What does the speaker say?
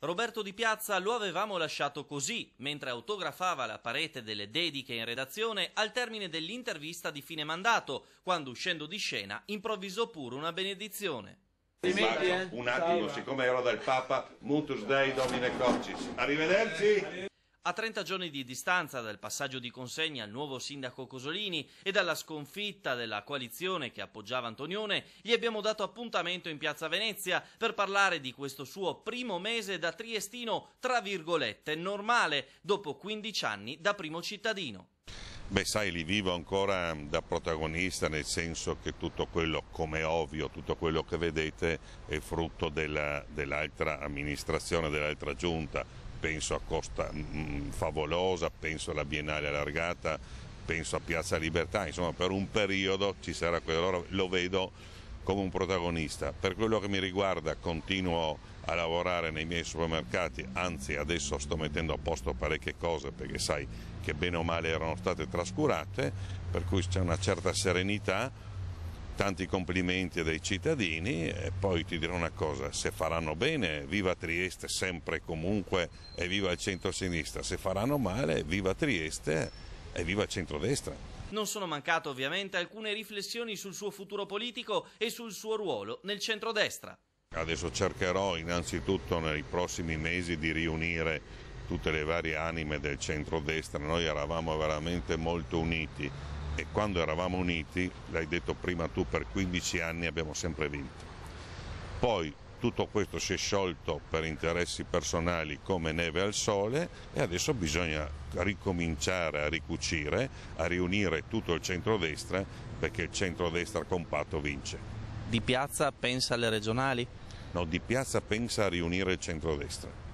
Roberto Di Piazza lo avevamo lasciato così, mentre autografava la parete delle dediche in redazione al termine dell'intervista di fine mandato, quando uscendo di scena improvvisò pure una benedizione. Eh. Un attimo, siccome ero del Papa, Mutus Dei Domine Cocis. Arrivederci. A 30 giorni di distanza dal passaggio di consegna al nuovo sindaco Cosolini e dalla sconfitta della coalizione che appoggiava Antonione, gli abbiamo dato appuntamento in piazza Venezia per parlare di questo suo primo mese da triestino, tra virgolette, normale, dopo 15 anni da primo cittadino. Beh sai, li vivo ancora da protagonista nel senso che tutto quello, come ovvio, tutto quello che vedete è frutto dell'altra amministrazione, dell'altra giunta. Penso a Costa mh, mm, mm, Favolosa, penso alla Biennale Allargata, penso a Piazza Libertà, insomma per un periodo ci sarà quello, lo vedo come un protagonista. Per quello che mi riguarda continuo a lavorare nei miei supermercati, anzi adesso sto mettendo a posto parecchie cose perché sai che bene o male erano state trascurate, per cui c'è una certa serenità, tanti complimenti dai cittadini e poi ti dirò una cosa, se faranno bene viva Trieste sempre e comunque e viva il centro-sinistra, se faranno male viva Trieste e viva il centro-destra. Non sono mancate ovviamente alcune riflessioni sul suo futuro politico e sul suo ruolo nel centrodestra. Adesso cercherò innanzitutto nei prossimi mesi di riunire tutte le varie anime del centrodestra, noi eravamo veramente molto uniti e quando eravamo uniti, l'hai detto prima tu, per 15 anni abbiamo sempre vinto. Poi tutto questo si è sciolto per interessi personali come neve al sole e adesso bisogna ricominciare a ricucire, a riunire tutto il centrodestra perché il centrodestra compatto vince. Di Piazza pensa alle regionali? No, Di Piazza pensa a riunire il centrodestra.